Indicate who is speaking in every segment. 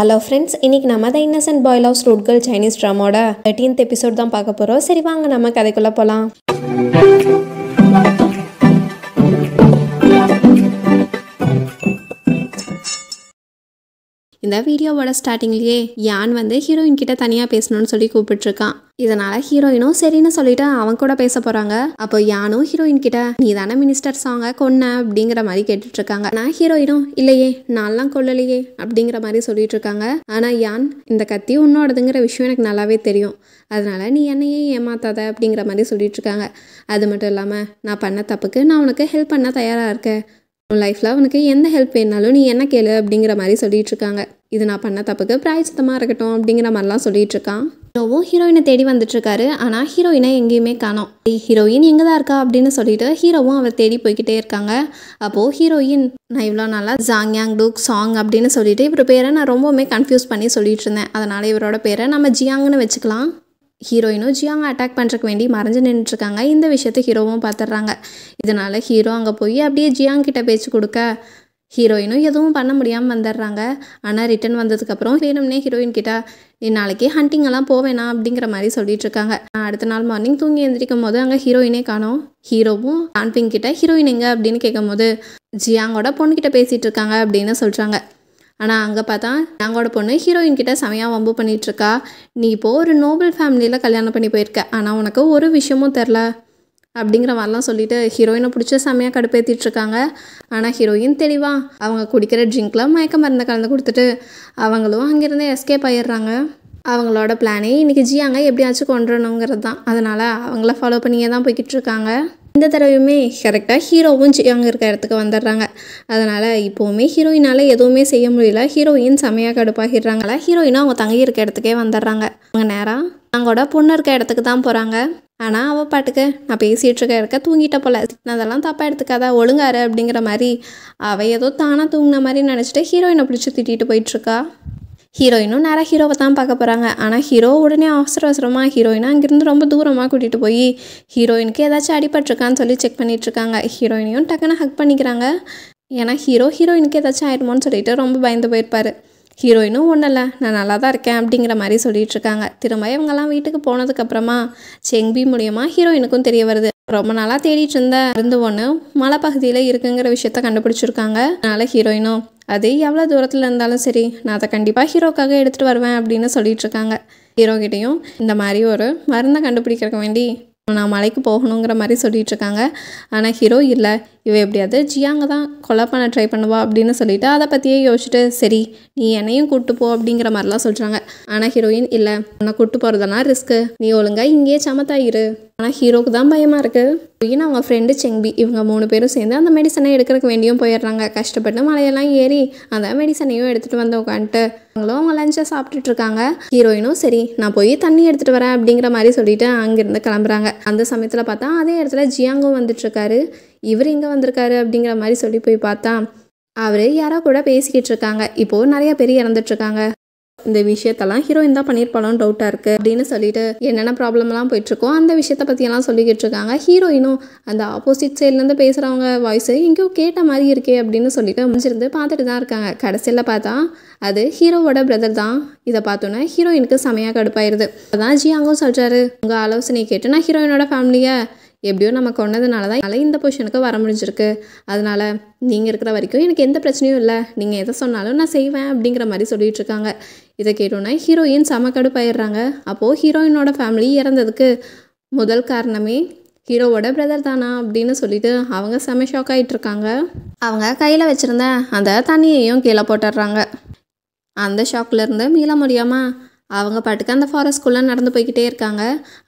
Speaker 1: hello friends இன்றைக்கி நம்ம the innocent boy loves rude girl Chinese ட்ராமோட தேர்ட்டீன்த் எபிசோட் தான் பார்க்க போகிறோம் சரி வாங்க நம்ம கதைக்குள்ளே போகலாம் இந்த வீடியோவோட ஸ்டார்டிங்லேயே யான் வந்து ஹீரோயின் கிட்ட தனியாக பேசணும்னு சொல்லி கூப்பிட்டுருக்கான் இதனால ஹீரோயினும் சரின்னு சொல்லிட்டு அவன் கூட பேச போறாங்க அப்போ யானும் ஹீரோயின் கிட்ட நீ தானே மினிஸ்டர் சாங்க கொன்ன அப்படிங்கிற மாதிரி கேட்டுட்டு இருக்காங்க நான் ஹீரோயினும் இல்லையே நான்லாம் கொல்லலையே அப்படிங்கிற மாதிரி சொல்லிட்டு இருக்காங்க ஆனா யான் இந்த கத்தி உன்னோடதுங்கிற விஷயம் எனக்கு நல்லாவே தெரியும் அதனால நீ என்னையே ஏமாத்தாத அப்படிங்கிற மாதிரி சொல்லிட்டு இருக்காங்க அது மட்டும் இல்லாம நான் பண்ண தப்புக்கு நான் உனக்கு ஹெல்ப் பண்ண தயாரா இருக்கேன் உன் லைஃப்பில் உனக்கு எந்த ஹெல்ப் வேணாலும் நீ என்ன கேளு அப்படிங்கிற மாதிரி சொல்லிகிட்ருக்காங்க இருக்காங்க இது நான் பண்ண தப்புக்கு பிராய்ச்சித்தமாக இருக்கட்டும் அப்படிங்கிற மாதிரிலாம் சொல்லிகிட்டு இருக்கான் ஹீரோவும் ஹீரோயினை தேடி வந்துட்டுருக்காரு ஆனால் ஹீரோயினை எங்கேயுமே காணோம் ஹீரோயின் எங்கே தான் இருக்கா அப்படின்னு சொல்லிட்டு ஹீரோவும் அவர் தேடி போய்கிட்டே இருக்காங்க அப்போது ஹீரோயின் நான் இவ்வளோ நாளாக ஜாங் யாங் டூக் சாங் அப்படின்னு சொல்லிட்டு இவர் பேரை நான் ரொம்பவுமே கன்ஃபியூஸ் பண்ணி சொல்லிட்டு இருந்தேன் அதனால் இவரோட பேரை நம்ம ஜியாங்னு வச்சுக்கலாம் ஹீரோயினும் ஜியாங்க அட்டாக் பண்ணுறக்கு வேண்டி மறைஞ்சு நின்றுருக்காங்க இந்த விஷயத்த ஹீரோவும் பார்த்துட்றாங்க இதனால் ஹீரோ அங்கே போய் அப்படியே ஜியாங் கிட்ட பேச்சு கொடுக்க ஹீரோயினும் எதுவும் பண்ண முடியாமல் வந்துடுறாங்க ஆனால் ரிட்டன் வந்ததுக்கப்புறம் வேணும்னே ஹீரோயின் கிட்ட நீ ஹண்டிங் எல்லாம் போவேணா அப்படிங்கிற மாதிரி சொல்லிட்டு இருக்காங்க அடுத்த நாள் மார்னிங் தூங்கி எழுந்திரிக்கும் போது அங்கே ஹீரோயினே காணோம் ஹீரோவும் ஆன்பிங் கிட்ட ஹீரோயின் எங்க அப்படின்னு கேட்கும் போது ஜியாங்கோட பொண்ணுக்கிட்ட பேசிகிட்டு இருக்காங்க அப்படின்னு சொல்கிறாங்க ஆனால் அங்கே பார்த்தா நாங்கோட பொண்ணு ஹீரோயின் கிட்ட செமையாக வம்பு பண்ணிகிட்ருக்கா நீ இப்போது ஒரு நோபல் ஃபேமிலியில் கல்யாணம் பண்ணி போயிருக்க ஆனால் உனக்கு ஒரு விஷயமும் தெரில அப்படிங்கிற மாதிரிலாம் சொல்லிட்டு ஹீரோயினை பிடிச்சி செம்மையாக கடுப்பேற்றிட்டுருக்காங்க ஆனால் ஹீரோயின் தெளிவா அவங்க குடிக்கிற ட்ரிங்கில் மயக்க மருந்து கலந்து கொடுத்துட்டு அவங்களும் அங்கேருந்து எஸ்கேப் ஆயிடுறாங்க அவங்களோட பிளானே இன்றைக்கி ஜியாங்க எப்படியாச்சும் கொண்டுறணுங்கிறது தான் அதனால் அவங்கள ஃபாலோ பண்ணியே தான் போய்கிட்டு இருக்காங்க இந்த தடவையுமே கரெக்டாக ஹீரோவும் ஜியாங் இருக்க இடத்துக்கு வந்துடுறாங்க அதனால் இப்போவுமே ஹீரோயினால் எதுவுமே செய்ய முடியல ஹீரோயின் செமையாக கடுப்பாகிடுறாங்களா ஹீரோயினும் அவங்க தங்கி இருக்க இடத்துக்கே வந்துடுறாங்க அவங்க நேராக அவங்களோட பொண்ணு இருக்க இடத்துக்கு தான் போகிறாங்க ஆனால் அவள் பாட்டுக்கு நான் பேசிகிட்டு இருக்க இருக்க தூங்கிட்ட போல அதெல்லாம் தப்பாக எடுத்துக்காதா ஒழுங்காரு அப்படிங்கிற மாதிரி அவள் ஏதோ தானாக தூங்கின மாதிரி நினச்சிட்டு ஹீரோயினை பிடிச்சி திட்டிகிட்டு போயிட்டுருக்கா ஹீரோயினும் நேராக ஹீரோவை தான் பார்க்க போகிறாங்க ஆனால் ஹீரோ உடனே அவசர அவசரமாக ஹீரோயினை அங்கேருந்து ரொம்ப தூரமாக கூட்டிகிட்டு போய் ஹீரோயினுக்கு ஏதாச்சும் அடிபட்டிருக்கான்னு சொல்லி செக் பண்ணிகிட்ருக்காங்க ஹீரோயினையும் டக்குன்னு ஹக் பண்ணிக்கிறாங்க ஏன்னா ஹீரோ ஹீரோயினுக்கு ஏதாச்சும் ஆயிடுமோன்னு சொல்லிட்டு ரொம்ப பயந்து போயிருப்பார் ஹீரோயினும் ஒன்றும் இல்லை நான் நல்லா தான் இருக்கேன் அப்படிங்கிற மாதிரி சொல்லிகிட்ருக்காங்க திரும்ப இவங்கெல்லாம் வீட்டுக்கு போனதுக்கப்புறமா செங்பி மூலியமாக ஹீரோயினுக்கும் தெரிய வருது ரொம்ப நாளாக தேடிட்டு இருந்த மருந்து ஒன்று மலைப்பகுதியில் இருக்குங்கிற விஷயத்த கண்டுபிடிச்சிருக்காங்க அதனால் ஹீரோயினும் அது எவ்வளோ தூரத்தில் இருந்தாலும் சரி நான் அதை கண்டிப்பாக ஹீரோக்காக எடுத்துகிட்டு வருவேன் அப்படின்னு சொல்லிட்டு இருக்காங்க ஹீரோகிட்டையும் இந்த மாதிரி ஒரு மருந்தை கண்டுபிடிக்கிறக்க வேண்டி நான் மலைக்கு போகணுங்கிற மாதிரி சொல்லிட்டு இருக்காங்க ஆனால் ஹீரோ இல்லை இவ எப்படியாவது ஜியாங்க தான் கொலை பண்ண ட்ரை பண்ணுவா அப்படின்னு சொல்லிட்டு அதை பற்றியே யோசிச்சுட்டு சரி நீ என்னையும் கூப்பிட்டு போ அப்படிங்கிற மாதிரிலாம் சொல்கிறாங்க ஆனால் ஹீரோயின் இல்லை உன்னை கூப்பிட்டு போகிறதெல்லாம் ரிஸ்க்கு நீ ஒழுங்காக இங்கேயே சமத்தா இரு ஆனால் ஹீரோக்கு தான் பயமாக இருக்குது ஏன்னா அவங்க ஃப்ரெண்டு செங்பி இவங்க மூணு பேரும் சேர்ந்து அந்த மெடிசனை எடுக்கிறதுக்கு வேண்டியும் போயிடுறாங்க கஷ்டப்பட்டு மலையெல்லாம் ஏறி அந்த மெடிசனையும் எடுத்துகிட்டு வந்து உட்காந்துட்டு அவங்களும் அவங்க லஞ்சை சாப்பிட்டுட்டு இருக்காங்க ஹீரோயினும் சரி நான் போய் தண்ணி எடுத்துகிட்டு வரேன் அப்படிங்கிற மாதிரி சொல்லிட்டு அங்கேருந்து கிளம்புறாங்க அந்த சமயத்தில் பார்த்தா அதே இடத்துல ஜியாங்கும் வந்துட்டுருக்காரு இவர் இங்கே வந்திருக்காரு அப்படிங்கிற மாதிரி சொல்லி போய் பார்த்தா அவர் யாரோ கூட பேசிக்கிட்டு இருக்காங்க இப்போது நிறைய பேர் இறந்துட்டுருக்காங்க இந்த விஷயத்தெல்லாம் ஹீரோயின் தான் பண்ணியிருப்பாலும் டவுட்டாக இருக்குது அப்படின்னு சொல்லிட்டு என்னென்ன ப்ராப்ளம்லாம் போயிட்டுருக்கோ அந்த விஷயத்தை பற்றியெல்லாம் சொல்லிக்கிட்டு இருக்காங்க ஹீரோயினும் அந்த ஆப்போசிட் சைட்லேருந்து பேசுகிறவங்க வாய்ஸ் எங்கேயோ கேட்ட மாதிரி இருக்கே அப்படின்னு சொல்லிட்டு முடிஞ்சிருந்து பார்த்துட்டு தான் இருக்காங்க கடைசியில் பார்த்தா அது ஹீரோவோட பிரதர் தான் இதை பார்த்தோன்னே ஹீரோயினுக்கு செமையாக கடுப்பாயிருது அதான் ஜியாங்கும் சொல்கிறாரு உங்கள் ஆலோசனை கேட்டு நான் ஹீரோயினோட ஃபேமிலியை எப்படியோ நம்ம கொண்டதுனால தான் அதனால் இந்த பொசிஷனுக்கு வர முடிஞ்சிருக்கு அதனால் நீங்கள் இருக்கிற வரைக்கும் எனக்கு எந்த பிரச்சனையும் இல்லை நீங்கள் எதை சொன்னாலும் நான் செய்வேன் அப்படிங்கிற மாதிரி சொல்லிகிட்டு இருக்காங்க இதை கேட்டோன்னே ஹீரோயின் செம அப்போது ஹீரோயினோட ஃபேமிலி இறந்ததுக்கு முதல் காரணமே ஹீரோவோட பிரதர் தானா அப்படின்னு சொல்லிட்டு அவங்க செம ஷாக் இருக்காங்க அவங்க கையில் வச்சுருந்த அந்த தண்ணியையும் கீழே போட்டுடுறாங்க அந்த ஷாக்லேருந்து மீள முடியாமல் அவங்க பாட்டுக்கு அந்த ஃபாரஸ்ட்குள்ளே நடந்து போய்கிட்டே இருக்காங்க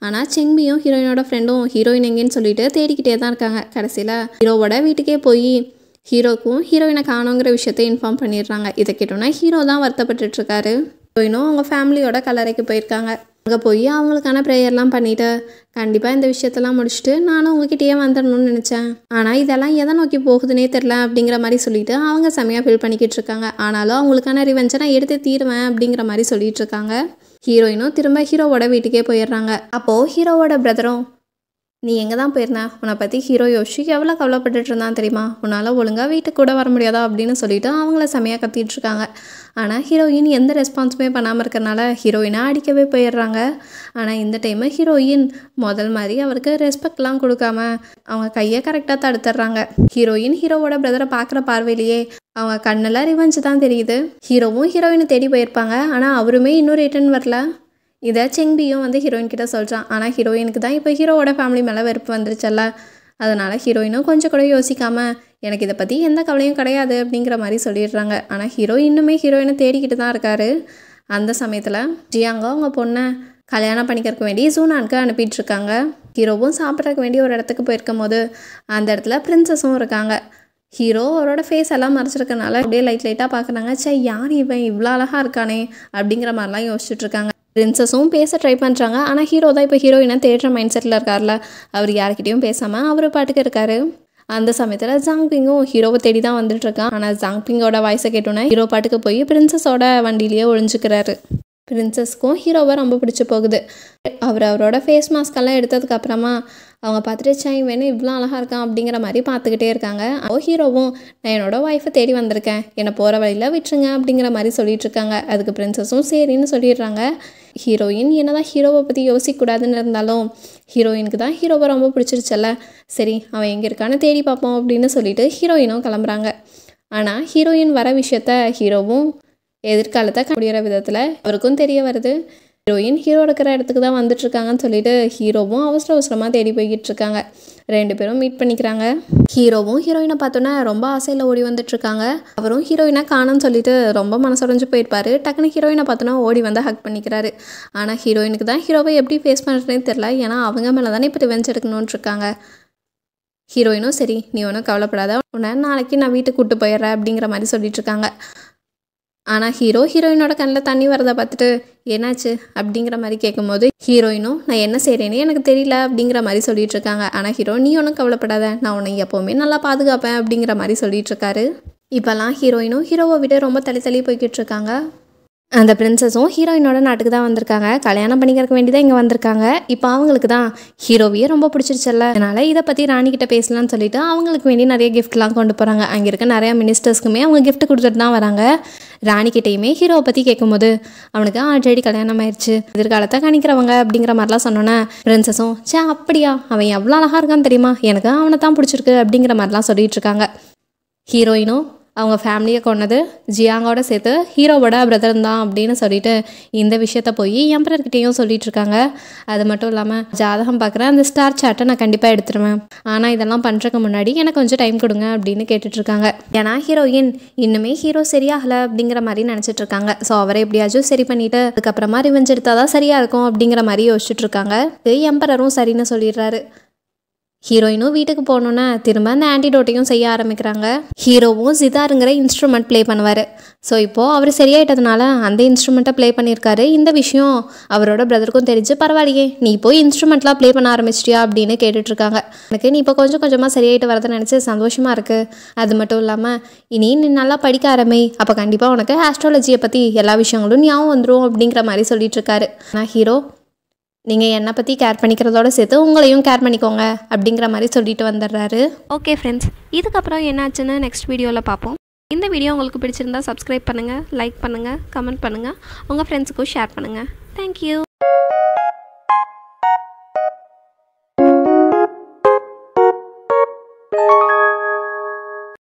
Speaker 1: ஆனால் செங்மியும் ஹீரோயினோட ஃப்ரெண்டும் ஹீரோயின் எங்கேன்னு சொல்லிட்டு தேடிக்கிட்டே தான் இருக்காங்க கடைசியில் ஹீரோவோட வீட்டுக்கே போய் ஹீரோக்கும் ஹீரோயினை காணுங்கிற விஷயத்த இன்ஃபார்ம் பண்ணிடுறாங்க இதை கேட்டோன்னா ஹீரோ தான் வருத்தப்பட்டுருக்காரு இன்னும் அவங்க ஃபேமிலியோட கல்லறைக்கு போயிருக்காங்க அங்கே போய் அவங்களுக்கான ப்ரேயர்லாம் பண்ணிவிட்டு கண்டிப்பாக இந்த விஷயத்தெல்லாம் முடிச்சுட்டு நானும் உங்ககிட்டயே வந்துடணும்னு நினச்சேன் ஆனால் இதெல்லாம் எதை நோக்கி போகுதுன்னே தெரில அப்படிங்கிற மாதிரி சொல்லிட்டு அவங்க செமையாக ஃபீல் பண்ணிக்கிட்டு இருக்காங்க ஆனாலும் அவங்களுக்கான ரிவெஞ்சை நான் எடுத்து தீருவேன் அப்படிங்கிற மாதிரி சொல்லிட்டு இருக்காங்க ஹீரோயினும் திரும்ப ஹீரோவோட வீட்டுக்கே போயிடுறாங்க அப்போது ஹீரோவோட பிரதரும் நீ எங்கே தான் போயிருந்த உன்னை பற்றி ஹீரோ யோஷி எவ்வளோ கவலைப்பட்டுட்டு இருந்தான் தெரியுமா உன்னால் ஒழுங்காக வீட்டுக்கு கூட வர முடியாதா அப்படின்னு சொல்லிட்டு அவங்கள செமையாக கத்திட்டு இருக்காங்க ஆனால் ஹீரோயின் எந்த ரெஸ்பான்ஸுமே பண்ணாமல் இருக்கிறனால ஹீரோயினாக அடிக்கவே போயிடுறாங்க ஆனால் இந்த டைமு ஹீரோயின் முதல் மாதிரி அவருக்கு ரெஸ்பெக்ட்லாம் கொடுக்காம அவங்க கையை கரெக்டாக தடுத்துடுறாங்க ஹீரோயின் ஹீரோவோட பிரதரை பார்க்குற பார்வையிலேயே அவங்க கண்ணெல்லாம் ரிவஞ்சு தான் தெரியுது ஹீரோவும் ஹீரோயினை தேடி போயிருப்பாங்க ஆனால் அவருமே இன்னும் ரிட்டர்ன் வரல இதை செங்பியும் வந்து ஹீரோயின் கிட்ட சொல்கிறான் ஆனால் ஹீரோயினுக்கு தான் இப்போ ஹீரோவோட ஃபேமிலி மேலே வெறுப்பு வந்துருச்சல்ல அதனால் ஹீரோயினும் கொஞ்சம் கூட யோசிக்காமல் எனக்கு இதை பற்றி எந்த கவலையும் கிடையாது அப்படிங்கிற மாதிரி சொல்லிடுறாங்க ஆனால் ஹீரோ இன்னுமே ஹீரோயினை தேடிக்கிட்டு தான் இருக்காரு அந்த சமயத்தில் ஜியாங்கோ அவங்க பொண்ணை கல்யாணம் பண்ணிக்கிறதுக்கு வேண்டி ஜூனானுக்கு அனுப்பிட்டுருக்காங்க ஹீரோவும் சாப்பிட்றக்க வேண்டி ஒரு இடத்துக்கு போயிருக்கும் போது அந்த இடத்துல பிரின்சஸும் இருக்காங்க ஹீரோ அவரோட ஃபேஸ் எல்லாம் மறைச்சிருக்கனால அப்படியே லைட் லைட்டாக பார்க்குறாங்க சே யார் இவன் இவ்வளோ அழகாக இருக்கானே அப்படிங்கிற மாதிரிலாம் யோசிச்சுட்ருக்காங்க பிரின்சஸும் பேச ட்ரை பண்ணுறாங்க ஆனால் ஹீரோ தான் இப்போ ஹீரோயினை தேடுற மைண்ட் செட்டில் இருக்கார்ல அவர் யார்கிட்டையும் பேசாமல் அவர் பாட்டுக்கு இருக்காரு அந்த சமயத்தில் ஜாங்பிங்கும் ஹீரோவை தேடி தான் வந்துட்டுருக்கான் ஆனால் ஜாங்பிங்கோட வாய்ஸை கேட்டோன்னே ஹீரோ பாட்டுக்கு போய் பிரின்சஸோட வண்டியிலேயே ஒழிஞ்சுக்கிறாரு பிரின்சஸ்க்கும் ஹீரோவை ரொம்ப பிடிச்சி போகுது அவர் அவரோட ஃபேஸ் மாஸ்க்கெல்லாம் எடுத்ததுக்கப்புறமா அவங்க பார்த்துட்டு சாய் வேணும் இவ்வளோ அழகாக இருக்கான் அப்படிங்கிற மாதிரி பார்த்துக்கிட்டே இருக்காங்க ஓ ஹீரோவும் நான் என்னோட ஒய்ஃபை தேடி வந்திருக்கேன் என்னை போகிற வழியில் விட்டுருங்க அப்படிங்கிற மாதிரி சொல்லிட்டு இருக்காங்க அதுக்கு பிரின்சஸும் சரின்னு சொல்லிடுறாங்க ஹீரோயின் என்னதான் ஹீரோவை பற்றி யோசிக்கக்கூடாதுன்னு இருந்தாலும் ஹீரோயினுக்கு தான் ஹீரோவை ரொம்ப பிடிச்சிருச்சல்ல சரி அவன் எங்கே இருக்கான்னு தேடி பார்ப்போம் அப்படின்னு சொல்லிட்டு ஹீரோயினும் கிளம்புறாங்க ஆனால் ஹீரோயின் வர விஷயத்த ஹீரோவும் எதிர்காலத்தை முடிகிற விதத்தில் அவருக்கும் தெரிய வருது ஹீரோயின் ஹீரோ இருக்கிற இடத்துக்கு தான் வந்துட்டுருக்காங்கன்னு சொல்லிட்டு ஹீரோவும் அவசர அவசரமாக தேடி போய்கிட்டு இருக்காங்க ரெண்டு பேரும் மீட் பண்ணிக்கிறாங்க ஹீரோவும் ஹீரோயினை பார்த்தோன்னா ரொம்ப ஆசையில் ஓடி வந்துட்டுருக்காங்க அவரும் ஹீரோயினை காணும்னு சொல்லிட்டு ரொம்ப மனசுடைஞ்சு போயிருப்பாரு டக்குன்னு ஹீரோயினை பார்த்தோன்னா ஓடி வந்து ஹக் பண்ணிக்கிறாரு ஆனால் ஹீரோயினுக்கு தான் ஹீரோவை எப்படி ஃபேஸ் பண்ணுறதுன்னு தெரில ஏன்னா அவங்க மேலே தானே இப்போ ரிவெஞ்ச் எடுக்கணும்னு இருக்காங்க ஹீரோயினும் சரி நீ ஒன்றும் கவலைப்படாத உன்னை நாளைக்கு நான் வீட்டுக்கு கூப்பிட்டு போயிடுறேன் அப்படிங்கிற மாதிரி சொல்லிட்டு இருக்காங்க ஆனால் ஹீரோ ஹீரோயினோட கண்ணில் தண்ணி வரதை பார்த்துட்டு என்னாச்சு அப்படிங்கிற மாதிரி கேட்கும்போது ஹீரோயினும் நான் என்ன செய்கிறேன்னு எனக்கு தெரியல அப்படிங்கிற மாதிரி சொல்லிட்டு இருக்காங்க ஆனால் ஹீரோ நீ ஒன்றும் கவலைப்படாத நான் உன்னை எப்போவுமே நல்லா பாதுகாப்பேன் அப்படிங்கிற மாதிரி சொல்லிட்டு இருக்காரு இப்போல்லாம் ஹீரோயினும் ஹீரோவை விட ரொம்ப தள்ளி தள்ளி போய்கிட்டு இருக்காங்க அந்த பிரின்சஸும் ஹீரோயினோட நாட்டுக்கு தான் வந்திருக்காங்க கல்யாணம் பண்ணிக்கிறக்க வேண்டி தான் இங்கே வந்திருக்காங்க இப்போ அவங்களுக்கு தான் ஹீரோவையே ரொம்ப பிடிச்சிருச்சல்ல அதனால் இதை பற்றி ராணிக்கிட்ட பேசலாம்னு சொல்லிட்டு அவங்களுக்கு வேண்டி நிறைய கிஃப்ட்லாம் கொண்டு போகிறாங்க அங்கே இருக்க நிறையா மினிஸ்டர்ஸ்க்குமே அவங்க கிஃப்ட் கொடுத்துட்டு தான் வராங்க ராணிக்கிட்டையுமே ஹீரோவை பற்றி கேட்கும்போது அவனுக்கு ஆல்ரெடி கல்யாணம் ஆயிடுச்சு எதிர்காலத்தை கணிக்கிறவங்க அப்படிங்கிற மாதிரிலாம் சொன்னோன்னே பிரின்சஸும் சே அப்படியா அவன் எவ்வளோ அழகாக இருக்கான்னு தெரியுமா எனக்கு அவனை தான் பிடிச்சிருக்கு அப்படிங்கிற மாதிரிலாம் சொல்லிட்டு இருக்காங்க ஹீரோயினும் அவங்க ஃபேமிலியை கொண்டது ஜியாங்கோட சேர்த்து ஹீரோவோட பிரதர் தான் அப்படின்னு சொல்லிட்டு இந்த விஷயத்த போய் எம்பரர்கிட்டையும் சொல்லிட்டு இருக்காங்க அது மட்டும் இல்லாமல் ஜாதகம் பார்க்குற அந்த ஸ்டார் சார்ட்டை நான் கண்டிப்பாக எடுத்துருவேன் ஆனால் இதெல்லாம் பண்ணுறதுக்கு முன்னாடி எனக்கு கொஞ்சம் டைம் கொடுங்க அப்படின்னு கேட்டுட்ருக்காங்க ஏன்னா ஹீரோயின் இன்னுமே ஹீரோ சரியாகலை அப்படிங்கிற மாதிரி நினச்சிட்டு இருக்காங்க ஸோ அவரை எப்படியாச்சும் சரி பண்ணிவிட்டு அதுக்கப்புறமா ரிவெஞ்ச் எடுத்தால் தான் சரியாக இருக்கும் அப்படிங்கிற மாதிரி யோசிச்சுட்டு இருக்காங்க எம்பரரும் சரின்னு சொல்லிடுறாரு ஹீரோயினும் வீட்டுக்கு போனோன்னே திரும்ப அந்த ஆன்டிடோட்டையும் செய்ய ஆரம்பிக்கிறாங்க ஹீரோவும் சிதாருங்கிற இன்ஸ்ட்ருமெண்ட் ப்ளே பண்ணுவார் ஸோ இப்போது அவர் சரியாயிட்டதுனால அந்த இன்ஸ்ட்ருமெண்ட்டை ப்ளே பண்ணியிருக்காரு இந்த விஷயம் அவரோட பிரதருக்கும் தெரிஞ்சு பரவாயில்லையே நீ போய் இன்ஸ்ட்ருமெண்ட்லாம் ப்ளே பண்ண ஆரம்பிச்சிட்டியா அப்படின்னு கேட்டுட்ருக்காங்க எனக்கு நீ இப்போ கொஞ்சம் கொஞ்சமாக சரியாயிட்டு வரதை நினச்சி சந்தோஷமாக இருக்குது அது மட்டும் இல்லாமல் இனி நீ நல்லா படிக்க ஆரம்பி அப்போ கண்டிப்பாக உனக்கு ஆஸ்ட்ராலஜியை பற்றி எல்லா விஷயங்களும் ஞாபகம் வந்துடும் அப்படிங்கிற மாதிரி சொல்லிட்டு இருக்காரு ஆனால் ஹீரோ நீங்கள் என்னை பற்றி கேர் பண்ணிக்கிறதோட சேர்த்து உங்களையும் கேர் பண்ணிக்கோங்க அப்படிங்கிற மாதிரி சொல்லிட்டு வந்துடுறாரு ஓகே ஃப்ரெண்ட்ஸ் இதுக்கப்புறம் என்னாச்சுன்னு நெக்ஸ்ட் வீடியோவில் பார்ப்போம் இந்த வீடியோ உங்களுக்கு பிடிச்சிருந்தா சப்ஸ்கிரைப் பண்ணுங்கள் லைக் பண்ணுங்கள் கமெண்ட் பண்ணுங்கள் உங்கள் ஃப்ரெண்ட்ஸுக்கும் ஷேர் பண்ணுங்கள் தேங்க்யூ Thank